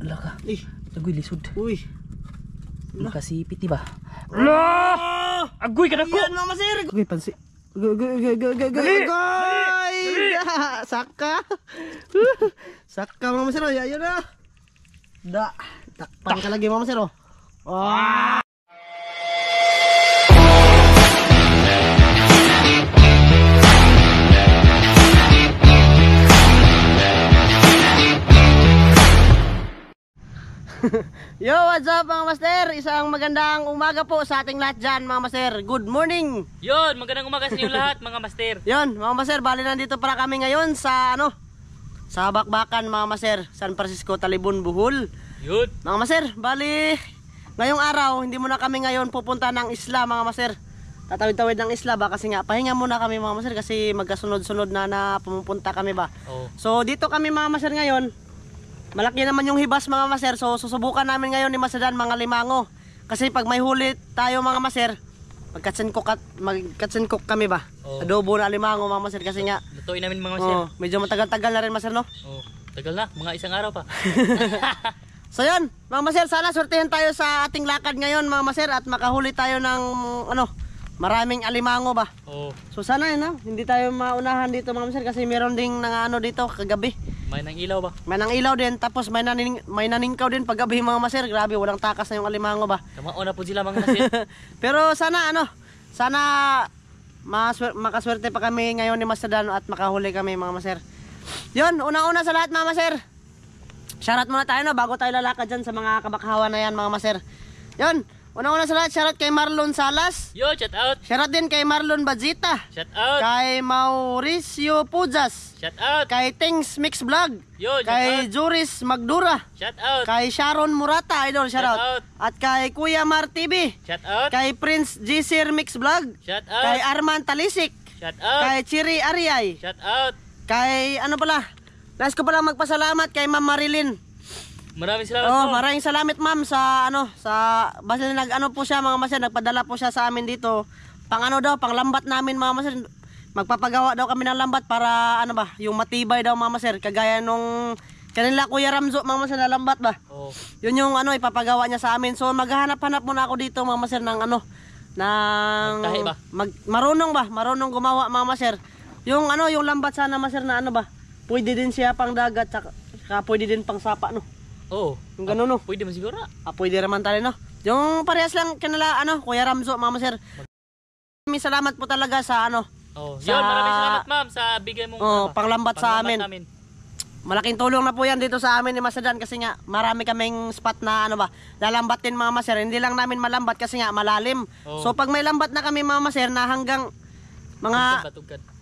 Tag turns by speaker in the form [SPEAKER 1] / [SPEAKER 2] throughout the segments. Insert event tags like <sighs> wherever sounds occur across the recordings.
[SPEAKER 1] Wala ka. Eh. Agoy lisod. Uy. Makasipit diba? Wala! Agoy ka na ko! Yan mama sir! Agoy pansi. Agoy! Saka! Saka mama sir! Oh, Yan na! Da! Takpan ka lagi mama sir! Oh. Ah! <laughs> Yo, what's up mga master? Isang magandang umaga po sa ating lahat dyan mga master. Good morning!
[SPEAKER 2] Yon, magandang umaga sa inyo lahat
[SPEAKER 1] mga master. <laughs> Yon, mga master, bali nandito para kami ngayon sa ano? Sa Bakbakan mga master, San Francisco, Talibon, Bohol. Yon. Mga master, bali ngayong araw, hindi muna kami ngayon pupunta ng isla mga master. Tatawid-tawid ng isla ba kasi nga pahinga muna kami mga master kasi magkasunod-sunod na na pumupunta kami ba. Oh. So dito kami mga master ngayon Malaki naman yung hibas mga maser. So susubukan namin ngayon ni Masadan mga limango. Kasi pag may huli tayo mga maser, magkatsin cook at magkatsin cook kami ba? Oh. Adobo na limango mga maser kasi nga.
[SPEAKER 2] Lutuin namin mga maser. Oh,
[SPEAKER 1] medyo matagal-tagal na rin maser no?
[SPEAKER 2] Oh, tagal na, mga isang araw pa. <laughs>
[SPEAKER 1] so yun, mga maser, sana sortihan tayo sa ating lakad ngayon mga maser at makahuli tayo ng ano, Maraming alimango ba? Oo. So sana yun, no? hindi tayo maunahan dito mga sir kasi meron ding nangano dito kagabi. May nang ilaw ba? May nang ilaw din tapos may naning may naningkaw din paggabi mga maser. Grabe, walang takas na yung alimango ba?
[SPEAKER 2] Kamao na po sila mga
[SPEAKER 1] maser. <laughs> Pero sana ano, sana maswer, makaswerte pa kami ngayon ni Master Dano at makahuli kami mga maser. Yun, una-una sa lahat mga maser. Shoutout muna tayo no, bago tayo lalakad dyan sa mga kabakhawan na yan mga maser. Yun, Una-una sa lahat, shoutout kay Marlon Salas. Yo, shout out. Shoutout din kay Marlon Badzita. Shout out. Kay Mauricio Pujas. Shout out. Kay Tings Mix Vlog. Yo, shout kay Juris Magdura. Shout out. Kay Sharon Murata, idol, shout, shout out. At kay Kuya Mar TV. Shout out. Kay Prince Gisir Mix Vlog. Shout out. Kay Arman Talisik.
[SPEAKER 2] Shout out. Kay Chiri Ariay.
[SPEAKER 1] Shout out. Kay ano pala? Last ko pala magpasalamat kay Ma'am Marilyn.
[SPEAKER 2] Maraming salamat oh, po. maraming
[SPEAKER 1] salamat ma'am sa ano sa basta nag ano po siya mga masyan nagpadala po siya sa amin dito. Pang ano daw, pang lambat namin mga masyan. Magpapagawa daw kami ng lambat para ano ba, yung matibay daw mga masyan kagaya nung kanila Kuya Ramzo mga masyan na lambat ba. Oh. Yun yung ano ipapagawa niya sa amin. So maghahanap-hanap muna ako dito mga masyan ng ano ng ba? Mag, marunong ba? Marunong gumawa mga masyan. Yung ano, yung lambat sana masyan na ano ba? Pwede din siya pang dagat, saka, saka pwede din pang sapa no. Oo. Oh, yung ganun ah, no. Pwede man siguro. Ah, pwede naman tayo no. Yung parehas lang kanila ano, Kuya Ramzo, Mama Sir. Maraming salamat po talaga sa ano. Oh, sa, yun, maraming salamat
[SPEAKER 2] ma'am sa bigay mong oh, ano, panglambat, sa amin. amin.
[SPEAKER 1] Malaking tulong na po yan dito sa amin ni Masadan kasi nga marami kaming spot na ano ba, lalambatin mga maser. Hindi lang namin malambat kasi nga malalim. Oh. So pag may lambat na kami mga maser na hanggang mga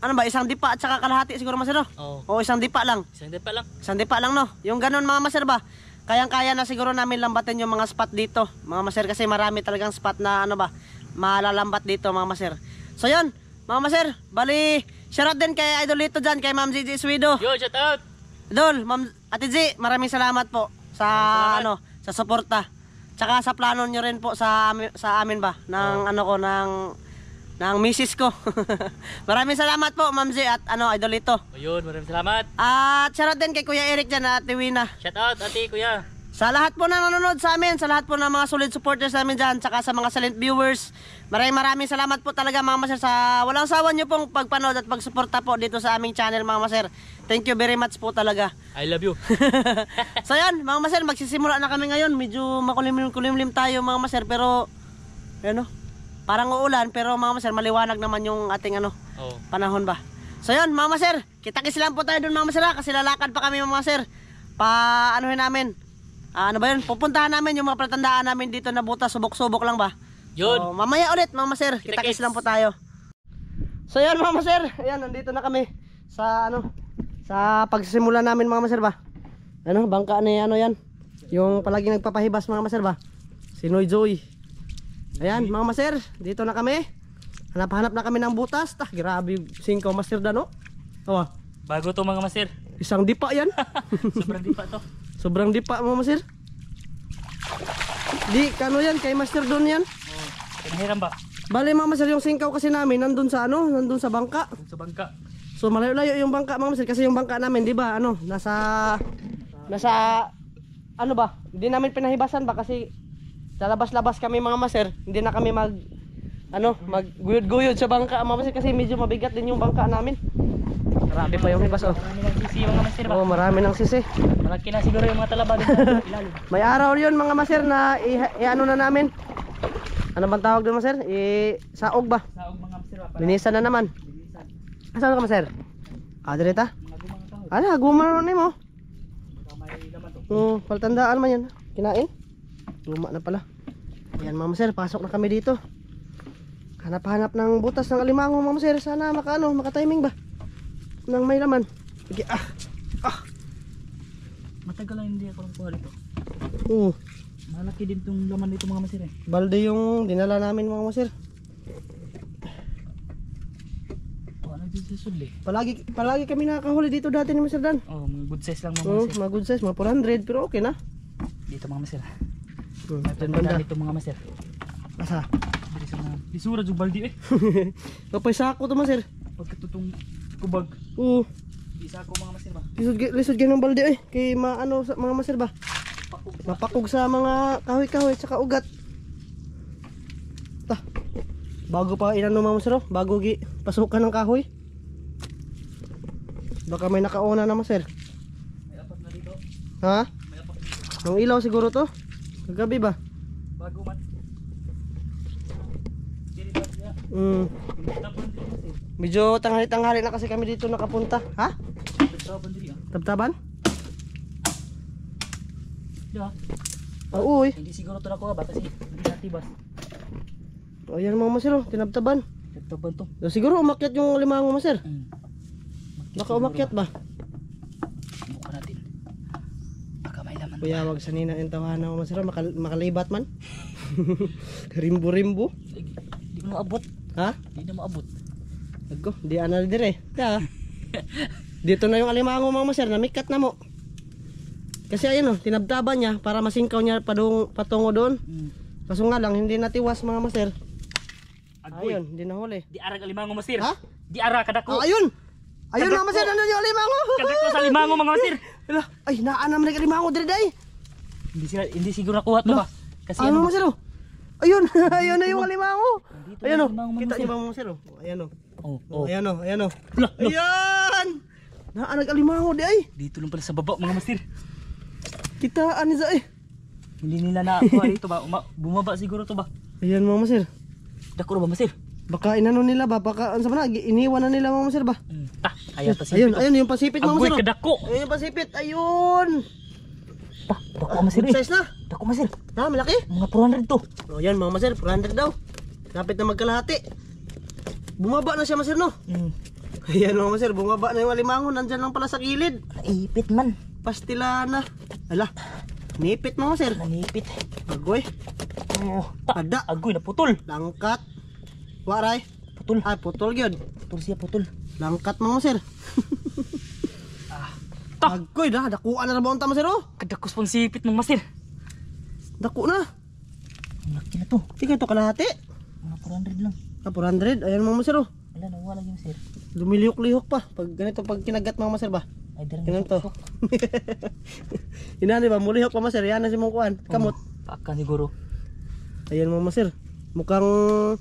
[SPEAKER 1] ano ba isang dipa at saka kalahati siguro masero. Oh. O isang dipa lang. Isang dipa lang. Isang dipa lang no. Yung ganun mga maser ba kayang-kaya na siguro namin lambatin yung mga spot dito mga maser kasi marami talagang spot na ano ba malalambat dito mga maser so yun mga maser bali shoutout din kay idolito dito dyan kay ma'am Gigi Swido yo shoutout idol ma'am ate G maraming salamat po sa salamat. ano sa suporta tsaka sa plano nyo rin po sa, sa amin ba ng oh. ano ko ng ng misis ko. <laughs> maraming salamat po, Ma'am Z at ano, idolito. Ayun, maraming salamat. At shoutout din kay Kuya Eric dyan at Tiwina. Shoutout, ate, kuya. Sa lahat po na nanonood sa amin, sa lahat po ng mga solid supporters namin dyan, tsaka sa mga silent viewers, maraming maraming salamat po talaga mga maser sa walang sawan nyo pong pagpanood at pagsuporta po dito sa aming channel mga maser. Thank you very much po talaga. I love you. <laughs> so yan mga maser, magsisimula na kami ngayon. Medyo makulimlim-kulimlim tayo mga maser, pero ano, Parang uulan pero mama sir maliwanag naman yung ating ano oh. panahon ba. So yun mama sir, kita-kits lang po tayo dun mama sir ha? kasi lalakad pa kami mama sir. Pa anuhin namin. Ah, ano ba yun? Pupuntahan namin yung mga palatandaan namin dito na butas, subok-subok lang ba? Yun. So, mamaya ulit mama sir, kita-kits lang po tayo. So yun mama sir, ayan nandito na kami sa ano sa pagsisimula namin mama sir ba. Ano, bangka ni ano yan. Yung palagi nagpapahibas mga maser ba? Si Noy Joy. Ayan, mga maser, dito na kami. Hanap-hanap na kami ng butas. Tah, grabe yung singkaw, master dano. Awa. Ah.
[SPEAKER 2] Bago to mga maser.
[SPEAKER 1] Isang dipa yan. <laughs> Sobrang dipa to. Sobrang dipa mga maser. Di, kano yan, kay master doon yan. Oh, pinahiram ba? Bale mga maser, yung singkaw kasi namin nandun sa ano, nandun sa bangka. sa bangka. So malayo-layo yung bangka mga maser, kasi yung bangka namin, di ba, ano, nasa, nasa, ano ba, hindi namin pinahibasan ba kasi lalabas-labas kami mga maser. Hindi na kami mag ano, magguyod-guyod sa bangka mga maser kasi medyo mabigat din yung bangka namin. Marami pa yung ibas oh. Marami ng sisi mga maser. Ba? Oh, marami ng sisi. Malaki na siguro yung mga talaba dito sa <laughs> ilalim. May araw 'yon mga maser na i-ano na namin. Ano bang tawag doon maser? I saog ba? Saog mga maser ba? Linisan na naman. Linisan. Asan ka maser? Ah, direta? Ano, gumano nimo? Oh, paltandaan man yan. Kinain? luma na pala ayan mama sir pasok na kami dito hanap hanap ng butas ng alimango mama sir sana makaano makatiming ba ng may laman okay, ah ah
[SPEAKER 2] matagal lang hindi ako nagkuha dito oo uh. malaki din tong laman dito mga masir eh
[SPEAKER 1] balde yung dinala namin mga masir sudli. Palagi palagi kami nakakahuli dito dati ni Mr. Dan. Oh,
[SPEAKER 2] good size lang mga oh, Mga
[SPEAKER 1] good size, mga 400 pero okay na.
[SPEAKER 2] Dito mga Mr. Hmm, At dyan banda. Ito mga master. Asa? Bilisan
[SPEAKER 1] na. Bisura yung baldi eh. <laughs> Kapay sako to master. Pagkatutong kubag. Oo. Bisa ko mga master ba? Lisod, lisod ganyan ng baldi eh. Kay ano, sa mga master ba? Napakog sa mga kahoy-kahoy tsaka ugat. Ta. Bago pa inano mga master oh. Bago gi pasukan ng kahoy. Baka may nakauna na master.
[SPEAKER 2] May apat na dito.
[SPEAKER 1] Ha? May apat dito. Ang ilaw siguro to. Gabi ba? Bago man. Mm. Medyo tanghali-tanghali na kasi kami dito nakapunta. Ha? Tabtaban diri ah. Tabtaban? Yeah. Oh, uy. Hindi
[SPEAKER 2] siguro to na ko ba kasi hindi natibas.
[SPEAKER 1] Oh, yan mga masir, oh. tinabtaban. Tinabtaban to. siguro umakyat yung limang mga masir. Mm. Baka umakyat ba? Kuya, wag sa nina yung tawanan mo masira. Makal makalibat man. <laughs> Rimbo-rimbo. Di mo abot. Ha? Hindi na maabot. Ago, di anal dire. Ta. <laughs> Dito na yung alimango mga masir. Namikat na mo. Kasi ayun oh, tinabtaban niya para masingkaw niya padung, patungo doon. Mm. Kaso nga lang, hindi natiwas mga maser. Agoy. Ayun, hindi nahuli. Di arag alimango masir. Ha? Di ara kadako. Oh, ayun! Ayun kadako. mga maser, ano yung alimango? Kadako sa alimango mga maser. <laughs> Hala, ay naanam na kalimango diri day. Hindi sila hindi siguro nakuha to ba? Kasi ano, ano mo sir? Oh? Ayun, <laughs> ayun na yung kalimango. Ayun oh, kita niyo ba mo sir? Oh? Ayun oh. Oh, oh. ayun oh. Ayun! o. Oh. Hala, hala. Ayan! Naanag di ay. Dito lang pala sa baba mga master. Kita ani sa eh. Hindi nila nakakuha dito
[SPEAKER 2] ba? Uma, bumaba siguro to ba?
[SPEAKER 1] Ayun mga master. Dakuro ba master? Baka inano nila ba? Baka ano sa ba? Iniwan na nila mga master ba? Mm. Ah, Ayun, Pacific. Ayun, ayun yung pasipit mo masir. kedako. Ayun yung Pacific, ayun. Ta, dako ah, masir. Eh. Size na. Dako masir. Ta, malaki. Mga 400 to. Oh, yan mga masir, 400 daw. Kapit na magkalahati. Bumaba na siya masir no? Mm. Ayan mga masir, bumaba na yung alimangon. Nandyan lang pala sa gilid. Naipit man. na. Ala, nipit mga masir. Nanipit. Agoy. Oh, ta, Ada. agoy, naputol. Langkat. Waray putol ah putol yun putol siya putol langkat mo sir ah, Tagoy na, dakuan na na baon tama sir oh Kadakos pang sipit mong masir Dako na Laki na to Sige to kalahati Mga 400 lang Ah 400, ayan mga masir oh
[SPEAKER 2] Wala na wala yung sir
[SPEAKER 1] Lumilihok-lihok pa pag ganito pag kinagat mga masir ba Ay darang Ganun to <laughs> Inaan diba mulihok pa masir yan na si mong kuan Kamot Paka guru Ayan mga masir Mukhang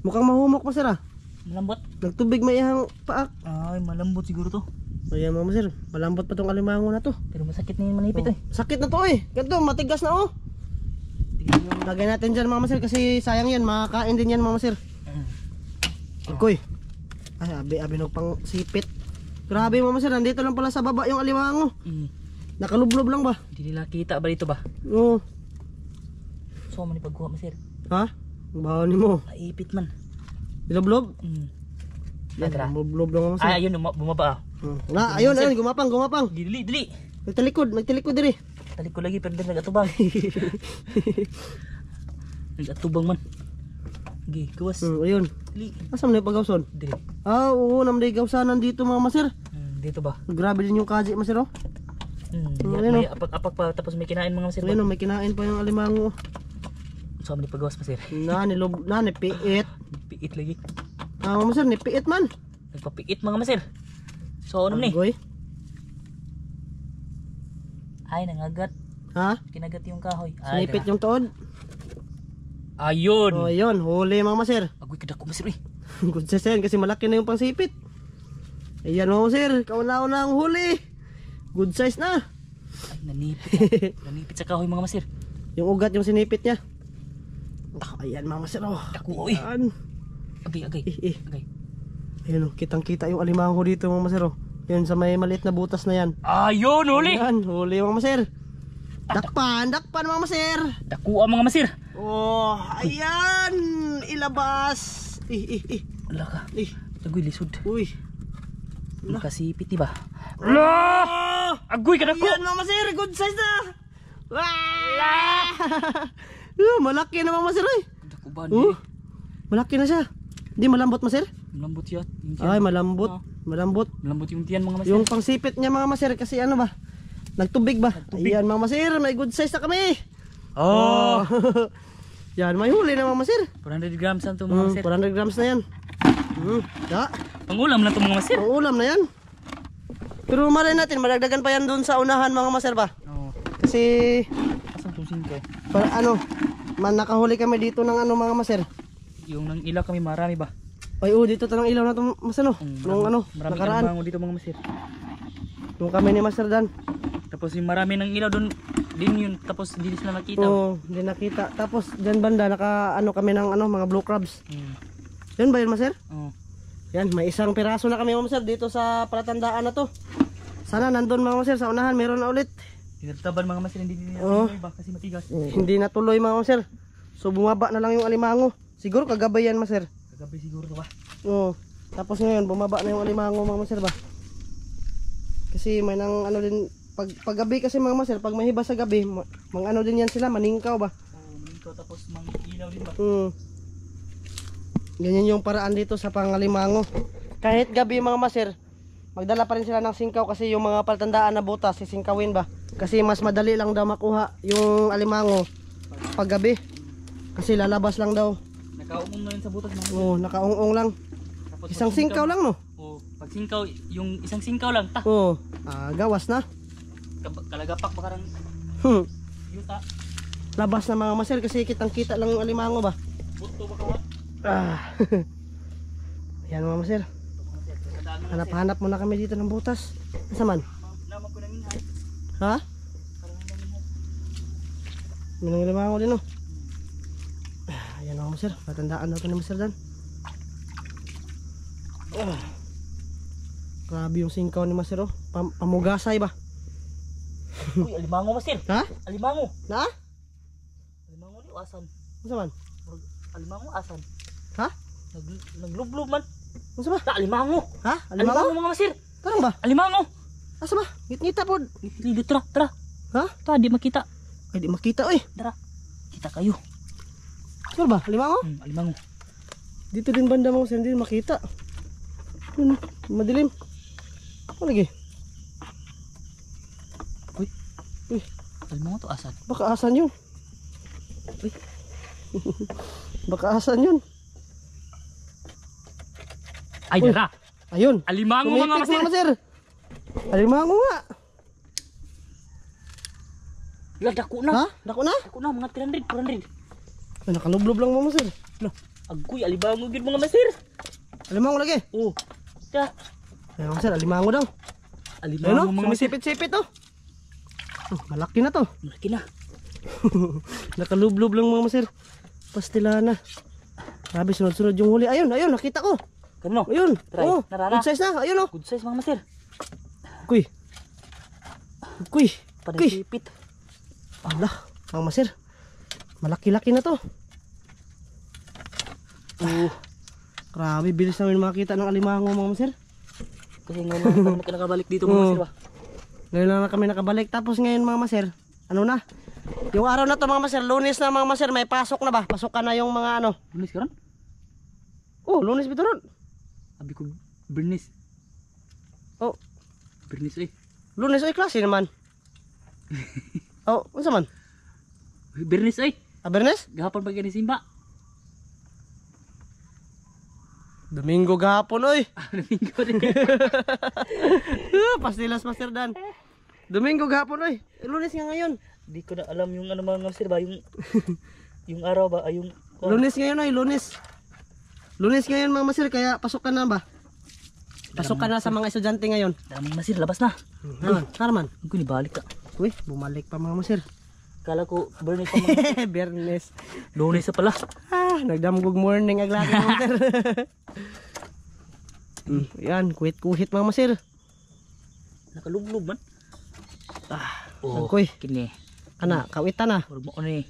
[SPEAKER 1] Mukhang mahumok pa sir ah. Malambot. Nagtubig may ihang paak. Ay, malambot siguro to. Kaya mama sir, malambot pa tong alimango na to. Pero masakit na yung manipit oh. eh. Sakit na to eh. Ganto, matigas na oh. Lagay natin dyan mama sir kasi sayang yan. Makakain din yan mama sir. Mm. Koy. Ay, abi, abi pang sipit. Grabe mama sir, nandito lang pala sa baba yung alimango. Mm. Nakalublob lang ba?
[SPEAKER 2] Hindi nila kita ba
[SPEAKER 1] dito ba? Oo.
[SPEAKER 2] So, manipagkuha mo sir.
[SPEAKER 1] Ha? Bawa ni mo. Ipit man. Biloblob? Mm. Yan, biloblob lang Ay, ah, ayun,
[SPEAKER 2] bumaba
[SPEAKER 1] ah. Hmm. Na, ayun, ayun, gumapang, gumapang. Dili, dili. Nagtalikod, nagtalikod diri. Talikod lagi pero nagatubang. <laughs> nagatubang man. Gi, kuwas. Hmm, ayun. Dili. Asa man pagawson? Dili. Ah, oo, nam day gawsanan dito mga maser. Hmm, dito ba? Grabe din yung kaji maser oh.
[SPEAKER 2] Hmm, hmm may oh. apak-apak pa tapos may kinain mga maser. Ayun, oh, may
[SPEAKER 1] kinain pa yung alimango. Sa so, ni pagawas pa sir. Na <laughs> ni lob na ni piit. piit lagi. Ah, mo sir ni piit man.
[SPEAKER 2] Nagpapiit mga masir. So ano ni? Agoy. Ay nangagat. Ha? Kinagat yung kahoy. Ay, Sinipit yung
[SPEAKER 1] tuod. Ayun. Oh, ayun, huli mga masir. Agoy kadako masir eh. <laughs> Good sa sen kasi malaki na yung pangsipit. Ayan mga masir, kauna-una ang huli. Good size na. Ay, nanipit. <laughs> nanipit sa kahoy mga masir. Yung ugat yung sinipit niya. Baka ayan mama sir oh. Dako oy. Ayan. Agay agay. Eh, eh. Agay. Ayun oh, kitang kita yung alimango ko dito mama sir oh. Yun sa may maliit na butas na yan. Ayun huli. Ayan huli mama sir. Dakpan, dakpan mama sir. Daku oh, ah, mga sir. Oh, ayan. Ilabas. Eh, eh, eh. Wala ka. Ih. Eh. Agoy, lisod. Uy. Nakasipit, ba? Wala! Agoy ka na ko. Ayan mga masir, good size na. Wala! <laughs> Yeah, malaki naman masir oy. Dakuban oh, Malaki na siya. Hindi malambot masir? Malambot yat. Ay, malambot. Ah. Malambot. Malambot
[SPEAKER 2] yung tiyan mga masir. Yung
[SPEAKER 1] pangsipit niya mga masir kasi ano ba? Nagtubig ba? Nagtubig. Ayan mga masir, may good size na kami. Oh. oh. <laughs> yan, may huli na mga masir. 400 grams na ito mga masir. Mm, 400 grams na yan. Mm, da. Pangulam na 'to mga masir. Pangulam na yan. Pero malay natin, madagdagan pa yan doon sa unahan mga masir ba? Oo. Oh. Kasi 5. Para ano, man nakahuli kami dito ng ano mga maser. Yung nang
[SPEAKER 2] ilaw kami marami ba?
[SPEAKER 1] Ay oh, dito tanong ilaw na to masano. Oh. Mm, Nung ano, marami nakaraan. Marami dito mga maser.
[SPEAKER 2] Tung kami ni Master Dan. Tapos yung marami ng ilaw doon din yun tapos hindi sila nakita. Oo, oh,
[SPEAKER 1] hindi nakita. Tapos diyan banda naka ano kami ng ano mga blue crabs. Mm. Yan ba yun, Master? Oo. Oh. Yan, may isang piraso na kami, Master, dito sa palatandaan na to. Sana nandun mga maser sa unahan, meron na ulit.
[SPEAKER 2] Tinataban mga masir, hindi nila oh. iba kasi matigas. Mm, hindi
[SPEAKER 1] natuloy mga master. So bumaba na lang yung alimango. Siguro kagabay yan master.
[SPEAKER 2] Kagabay siguro ba?
[SPEAKER 1] Oo. Oh. Tapos ngayon bumaba na yung alimango mga master ba? Kasi may nang ano din pag gabi kasi mga master, pag may mahiba sa gabi, mga ano din yan sila, maningkaw ba? Oo,
[SPEAKER 2] ah, maningkaw tapos mangilaw din ba?
[SPEAKER 1] Hmm. Ganyan yung paraan dito sa pangalimango. Kahit gabi mga master, magdala pa rin sila ng singkaw kasi yung mga paltandaan na butas, sisingkawin ba? Kasi mas madali lang daw makuha yung alimango pag gabi Kasi lalabas lang daw. Nakaungong
[SPEAKER 2] na yun sa butas mga. Oo,
[SPEAKER 1] nakaungong lang. Tapos isang singkaw, singkaw lang no?
[SPEAKER 2] Oo, pag singkaw, yung
[SPEAKER 1] isang singkaw lang ta. Oo, ah, gawas na.
[SPEAKER 2] Kalagapak baka lang.
[SPEAKER 1] Hmm. Yuta. Labas na mga masel kasi kitang kita lang yung alimango ba. Buto baka ha? Ah. <laughs> Ayan mga masel. Hanap-hanap muna kami dito ng butas. saman Ha? Minang-limang ulit no. Oh. Ayan ako oh, sir. Matandaan natin ni sir dan. Oh. Grabe yung singkaw ni Master oh. Pam pamugasay ba? <laughs> Uy, alimango Master. Ha? Alimango. Na?
[SPEAKER 2] Alimango ni asan. Unsa man? Alimango asan.
[SPEAKER 1] Ha? Nag naglublob man. Unsa ba? Ta alimango. Ha? Alimango, alimango mga Master.
[SPEAKER 2] Parang ba? Alimango. Asa ba? Ngit-ngita po. Lilo, tara, tara. Ha? Ta, di makita.
[SPEAKER 1] Ay, di makita, oy. Tara. Kita kayo. Sir ba? Alimango? Hmm, alimango. Dito din banda mo, hindi makita. Hmm, madilim. Ano lagi? Uy. Uy. Alimango to asan? Baka asan yun. Uy. <laughs> Baka asan yun.
[SPEAKER 2] Ay, dara. Ayun. Alimango Kumipik mga master. Mga master.
[SPEAKER 1] Alimango nga. Lah dako na. Ha?
[SPEAKER 2] na? Dako na mga 300, 400.
[SPEAKER 1] Nah, nakalublob lang mo masir. Lah, agoy alimango gid mga masir. Alimango lagi? Oh. Oh. Ya. Ay, masir alimango daw. Alimango Ayun, mga Sipit-sipit to. Oh, malaki na to. Malaki na. nakalublob lang mga masir. Pastila na. Grabe sunod-sunod yung huli. Ayun, ayun, nakita ko. Kano? Ayun. Try. Oh, good size na. Ayun oh. Good size mga masir. Kuy. Kuy. Kuy. Sipit. Ala, mga masir. Malaki-laki na to. Uh, Grabe, bilis namin makita ng alimango mga masir. Kasi ngayon lang kami nakabalik dito mga masir ba? Oh. Ah. Ngayon lang kami nakabalik. Tapos ngayon mga masir, ano na? Yung araw na to mga masir, lunes na mga masir, may pasok na ba? Pasok ka na yung mga ano? Lunes ka ron? Oh, lunes bito ron. Sabi ko, Bernice. Bernis oy. Eh. Lunes oy klase naman. <laughs> oh, unsa man? Bernis oy. Ah, Bernis? Gahapon pa ni simba. Domingo gahapon oy. Ah, <laughs> Domingo din. <laughs> Ah, pastilas Master Dan. Domingo gahapon oy. Lunes nga ngayon. Di ko na alam yung ano mga master ba yung yung araw ba ay yung Lunes ngayon oy, Lunes. Lunes ngayon mga master kaya pasok ka na ba? Pasok ka na sa mga estudyante ngayon. Daming masir, labas na. Naman, Carman. Hindi ko nibalik ka. Ah. Uy, bumalik pa mga masir. Kala ko, Bernes pa <laughs> mga Bernes. Lunes sa pala. Ah, good morning aglaki mga masir. <laughs> Hmm. mm, yan, kuhit-kuhit mga masir. Nakalublob man. Ah, oh, nagkoy. Kini. Ana, kawitan na. Huwag mo ni.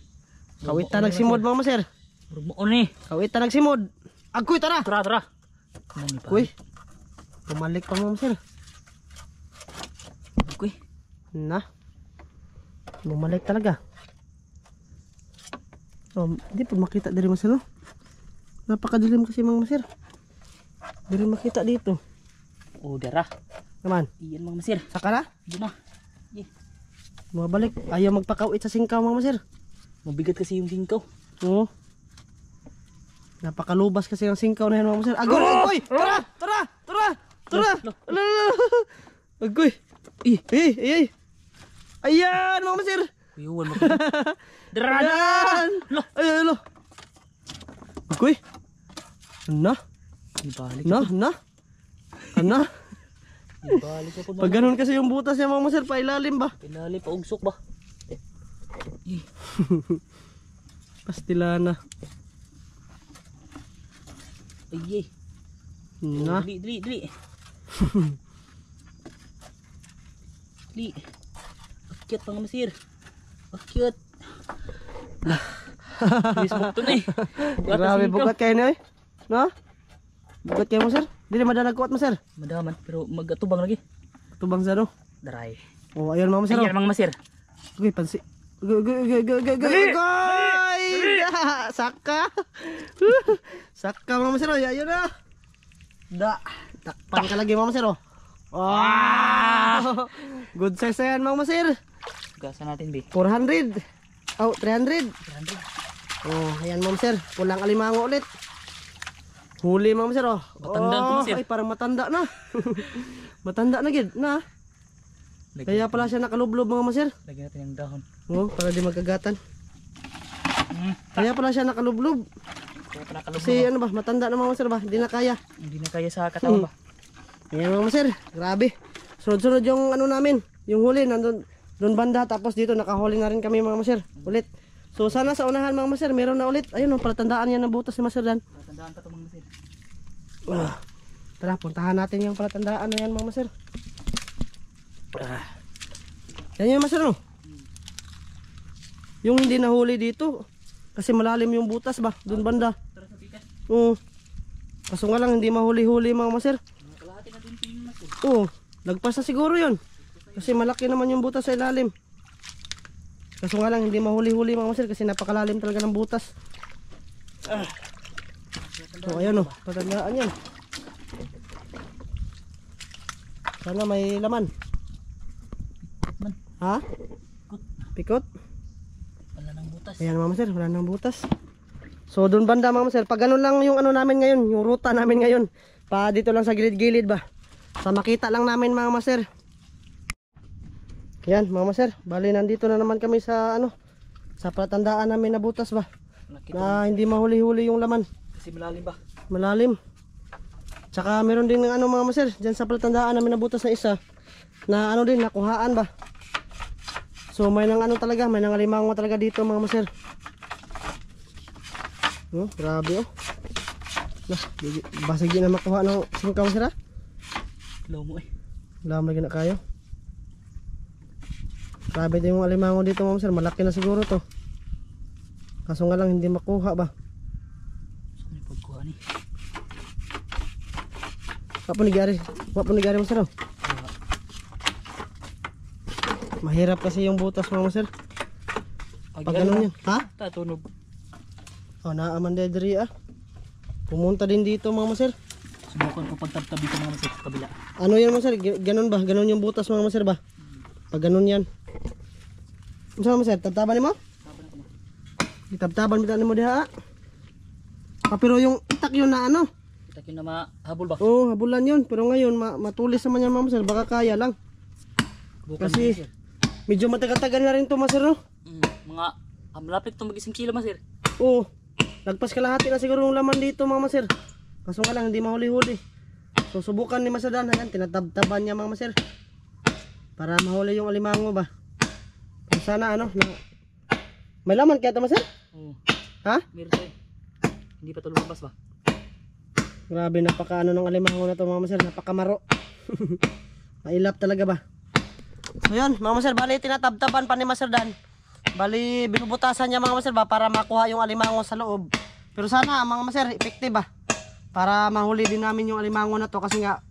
[SPEAKER 1] Kawitan nagsimod mga masir. Huwag mo ni. Kawitan nagsimod. Agkoy, tara. Tara, tara. Uy, Pumalik pa mo, sir. Okay. Na. Bumalik talaga. So, hindi pa makita diri mo sir. No? Napakadilim kasi mga masir. Diri makita dito. Oh, dara. Naman. Iyan mga masir. Saka na? Duma. Yeah. Mabalik. Ayaw magpakawit sa singkaw mga sir. Mabigat kasi yung singkaw. Oo. Oh. Napakalubas kasi ng singkaw na yan mga masir. Agor! Oh! Oy! Tara! Tara! Tara! Ala, ala, ala! Agoy! Ay, ay, ay! Ayan, mga masir! Kuyuan <laughs> mo. Daradan! Lo! Ay, ay, lo! Agoy! Na? Ibalik na, ako. na? Ana? Ibalik ako Pag ganun kasi yung butas niya, mga masir, pailalim ba? Pailalim, paugsok ba? Eh. <laughs> Pastilana. Ay, ay. Eh. Na? Dili,
[SPEAKER 2] dili, dili. Li. Akyat pang Mesir. Akyat. Oh, lah. Bis
[SPEAKER 1] Grabe bukat kayo No? Bukat kayo mo sir. kuat mo Madaman pero lagi. Tubang Oh mga masir. mga masir. Okay pansi. Goy! Saka! <laughs> Saka mga masir. na! Oh, ya, ya, da! Takpan ka lagi mga masir oh. Ah! Wow! <laughs> Good size na yan mga masir. Gasa natin B. 400. Oh, 300. 300. Oh, ayan mga masir. Pulang alimango ulit. Huli mga masir oh. Matanda oh, masir. Ay, parang matanda na. <laughs> matanda na gid na. Lagi Kaya pala siya nakalublob mga masir.
[SPEAKER 2] Lagyan natin yung dahon.
[SPEAKER 1] Oh, para di magkagatan. Mm. Kaya pala siya nakalublob. Kasi ano ba, matanda na mga sir ba? Hindi na kaya. Hindi na kaya sa katawan hmm. ba? Ayan mga sir, grabe. Sunod-sunod yung ano namin, yung huli nandun doon banda tapos dito nakahuli na rin kami mga sir ulit. So sana sa unahan mga sir, meron na ulit. Ayun, oh, palatandaan yan ng butas ni Master Dan. Palatandaan pa to mga sir. Ah, tara, puntahan natin yung palatandaan na yan mga sir. Ah. Yan yung mga sir, no? Oh. Yung hindi nahuli dito, kasi malalim yung butas ba, doon banda. Oo. Uh, mm. kaso nga lang, hindi mahuli-huli mga maser. Oo, uh, lagpas na siguro yon Kasi malaki naman yung butas sa ilalim. Kaso nga lang, hindi mahuli-huli mga maser kasi napakalalim talaga ng butas. Ah. So ayan o, oh, patandaan yan. Sana may laman. Man. Ha? Pikot. Pikot? butas. Ayan mama sir, wala nang butas. So doon banda mama sir, pag ganun lang yung ano namin ngayon, yung ruta namin ngayon. Pa dito lang sa gilid-gilid ba. Sa makita lang namin mama sir. Yan mama sir, bali nandito na naman kami sa ano, sa platandaan namin na butas ba. Nakita na mo. hindi mahuli-huli yung laman. Kasi malalim ba? Malalim. Tsaka meron din ng ano mga sir, diyan sa platandaan namin na butas na isa na ano din nakuhaan ba? So may nang ano talaga, may nang alimango talaga dito mga maser. No, oh, grabe oh. Lah, basag na makuha ng singkaw sira. Ah. Lomo eh. Wala mo na kayo. Grabe din yung alimango dito mga maser, malaki na siguro to. Kaso nga lang hindi makuha ba. Saan pagkuha ni? Kapon ni Gary, kapon ni Gary mo sir oh. Mahirap kasi yung butas mga sir. Pag ganun ano? yun. Ha? Tatunog. O, oh, naaman de diri ah. Pumunta din dito mga sir. Subukan ko pagtabi-tabi ko mga sir. Kabila. Ano yan mga sir? Ganun ba? Ganun yung butas mga sir ba? Pag ganun yan. Ano mga sir? Tataban ni mo? Itabtaban bitan mo diha. Ah. ah, pero yung itak yun na ano? Itak yun na mahabol ba? Oo, oh, habulan yun. Pero ngayon, matulis naman yan mga sir. Baka kaya lang.
[SPEAKER 2] Bukan Kasi... Yun,
[SPEAKER 1] Medyo matagal-tagal na rin to, Master, no?
[SPEAKER 2] Mm, mga, ah, malapit to mag-isang kilo, Master.
[SPEAKER 1] Oo. Nagpas kalahati na siguro ng laman dito, mga Master. Kaso nga lang, hindi mahuli-huli. So, subukan ni Masadan. Ayan, tinatabtaban niya, mga Master. Para mahuli yung alimango ba. Pero sana, ano, na... May laman kaya ito, Master? Oo. Ha?
[SPEAKER 2] Meron eh. Hindi pa ito lumabas ba?
[SPEAKER 1] Grabe, napaka ano ng alimango na to, mga Master. Napakamaro. <laughs> Mailap talaga ba? So yun, mga master, bali tinatabtaban pa ni Master Dan. Bali, binubutasan niya mga maser ba para makuha yung alimango sa loob. Pero sana mga maser, effective ah. Para mahuli din namin yung alimango na to kasi nga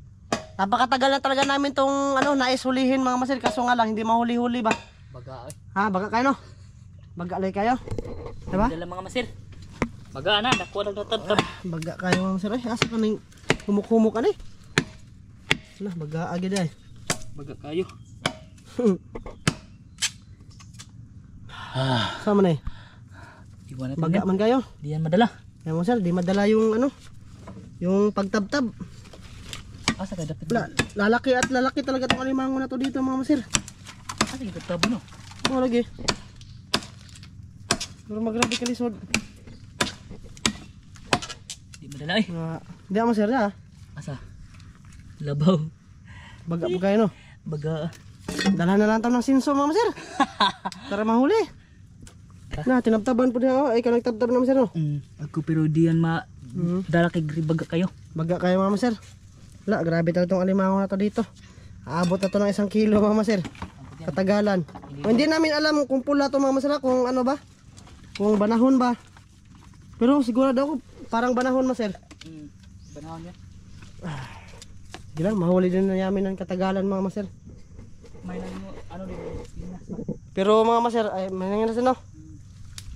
[SPEAKER 1] napakatagal na talaga namin tong ano, nais hulihin mga maser. Kaso nga lang, hindi mahuli-huli ba? Baga eh. Ha, baga kayo no? Baga alay kayo. Diba? Dala
[SPEAKER 2] mga maser. Baga na, nakuha na tatab. Ah,
[SPEAKER 1] baga kayo mga maser Ay, eh. asa ka na yung humuk-humuk ka na eh. baga agad eh. Baga kayo ah. Sama na eh.
[SPEAKER 2] Iwan natin Baga yan. man
[SPEAKER 1] kayo. Di yan madala. Kaya mo sir, di madala yung ano, yung pagtabtab. Asa ah, ka dapat? lalaki at lalaki talaga itong alimango na to dito mga masir. Asa ah, yung tabtabo no? Oo lagi. Pero magrabe ka lisod. Di madala eh. Uh, di ako masir na ah. Asa? Labaw. Baga, baga yun no? Baga. Dala na lang tayo ng sinso mga sir. <laughs> Tara mahuli. Na, tinabtaban po niya. Ay, ka nagtabtab naman sir. No? Mm, ako pero diyan ma... Mm. Dala kay baga kayo. Baga kayo mga sir. La, grabe talaga itong alimango na to dito. Aabot na to ng isang kilo mga sir. Katagalan. O, hindi namin alam kung pula to mga sir kung ano ba. Kung banahon ba. Pero sigurado ako parang banahon mga sir. Mm, banahon yan. Ah, Gilang, mahuli din na namin ng katagalan mga sir
[SPEAKER 2] may nang ano din
[SPEAKER 1] Pero mga maser, ay may nangyari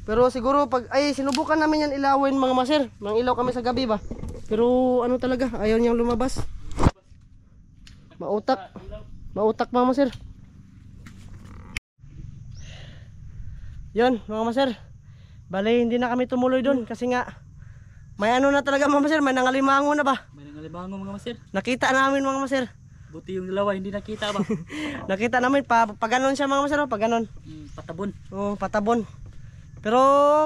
[SPEAKER 1] Pero siguro pag ay sinubukan namin yan ilawin mga maser. Mang ilaw kami sa gabi ba. Pero ano talaga, ayaw niyang lumabas. Mautak. Mautak mga maser. Yon, mga maser. Bale, hindi na kami tumuloy doon kasi nga may ano na talaga mga maser, may nangalimango na ba?
[SPEAKER 2] May nangalimango mga maser.
[SPEAKER 1] Nakita namin mga maser.
[SPEAKER 2] Buti yung dalawa, hindi
[SPEAKER 1] nakita ba? <laughs> nakita namin, pa, pag ganun siya mga masaro, pag ganun. Mm, patabon. Oo, oh, patabon. Pero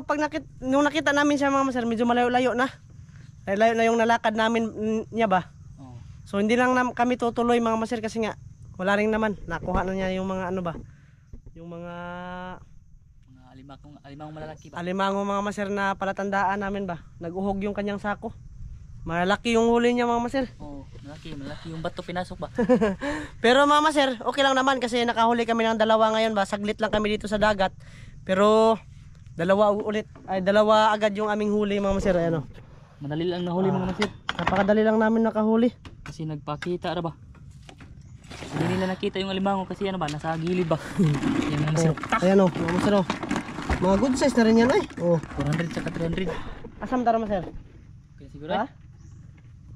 [SPEAKER 1] pag nakit, nung nakita namin siya mga masaro, medyo malayo-layo na. Layo na yung nalakad namin mm, niya ba? So hindi lang nam, kami tutuloy mga masir kasi nga wala rin naman. Nakuha na niya yung mga ano ba? Yung mga
[SPEAKER 2] mga alimang, alimang malalaki ba?
[SPEAKER 1] Alimang mga masir na palatandaan namin ba? Naguhog yung kanyang sako. Malaki yung huli niya mama sir. Oo, oh, malaki, malaki yung bato pinasok ba. <laughs> Pero mama sir, okay lang naman kasi nakahuli kami ng dalawa ngayon ba. Saglit lang kami dito sa dagat. Pero dalawa ulit, ay dalawa agad yung aming huli mama sir. Ayan o. Oh. Madali lang nahuli ah, mga sir. Napakadali lang namin nakahuli. Kasi nagpakita ra ano ba.
[SPEAKER 2] Hindi nila nakita yung alimango kasi ano ba, nasa gilid ba. <laughs>
[SPEAKER 1] Ayan mama sir. Oh, ayan o, oh. mama sir o. Oh. Mga good size na rin yan ay. Eh. Oh. 400 saka 300.
[SPEAKER 2] Asam tara mama sir. Okay, siguro eh. ha?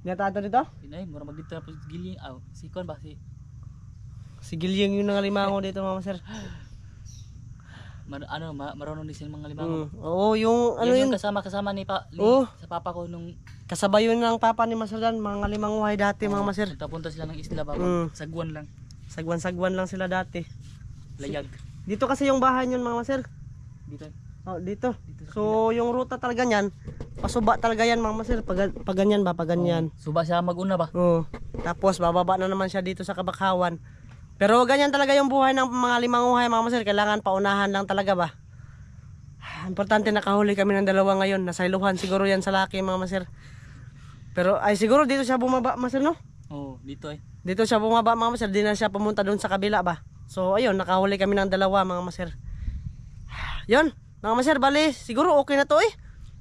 [SPEAKER 2] Natado dito? Inay, mura magdito po gilyeng. Aw, oh, si Kon ba si
[SPEAKER 1] Si gilyeng yung nangalimango dito mga sir.
[SPEAKER 2] Mar ano, ma marunong din sila mga limango.
[SPEAKER 1] Mm. Oo, yung ano yun, yung,
[SPEAKER 2] kasama-kasama ni, pa, ni oh. sa papa ko nung
[SPEAKER 1] kasabay yun ng papa ni Master Dan, mga limango ay dati oh, mga Master. Punta sila ng isla ba? Mm. Sagwan lang. Sagwan-sagwan lang sila dati. Layag. Dito kasi yung bahay yun mga sir. Dito. Oh, dito. so, yung ruta talaga niyan, pasuba talaga yan, Mama Sir. Pag, pag ganyan ba, pag ganyan. Oh, suba siya maguna ba? Oo. Oh. Tapos, bababa na naman siya dito sa Kabakawan. Pero ganyan talaga yung buhay ng mga limang limanguhay, Mama Sir. Kailangan paunahan lang talaga ba? <sighs> Importante nakahuli kami ng dalawa ngayon. Nasailuhan siguro yan sa laki, Mama Sir. Pero, ay siguro dito siya bumaba, Mama Sir, no?
[SPEAKER 2] Oo, oh, dito eh.
[SPEAKER 1] Dito siya bumaba, Mama Sir. Di na siya pumunta doon sa kabila ba? So, ayun, nakahuli kami ng dalawa, Mama Sir. <sighs> Yun. Mga masir, bali, siguro okay na to eh.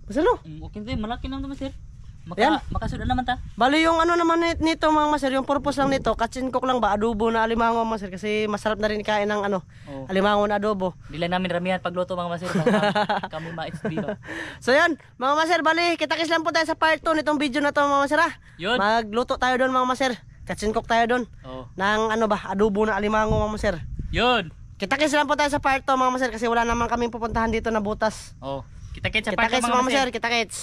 [SPEAKER 1] Masir no? Mm, okay na eh, malaki naman to masir. Maka, Yan.
[SPEAKER 2] Makasudan naman ta.
[SPEAKER 1] Bali yung ano naman nito mga masir, yung purpose lang nito, cook lang ba, adobo na alimango masir, kasi masarap na rin kain ng ano, oh. alimango na adobo. Dila namin ramihan pagluto mga masir, <laughs> kami ma-XD <laughs> So yan, mga masir, bali, kitakis lang po tayo sa part 2 nitong video na to mga masir ha. Yun. Magluto tayo doon mga masir, cook tayo doon. Oh. Ng ano ba, adobo na alimango mga masir. Yun. Kita-kits lang po tayo sa part 2 mga masir kasi wala naman kaming pupuntahan dito na butas. Oh. Kita-kits sa part 2 Kita-kits mga masir, kita-kits.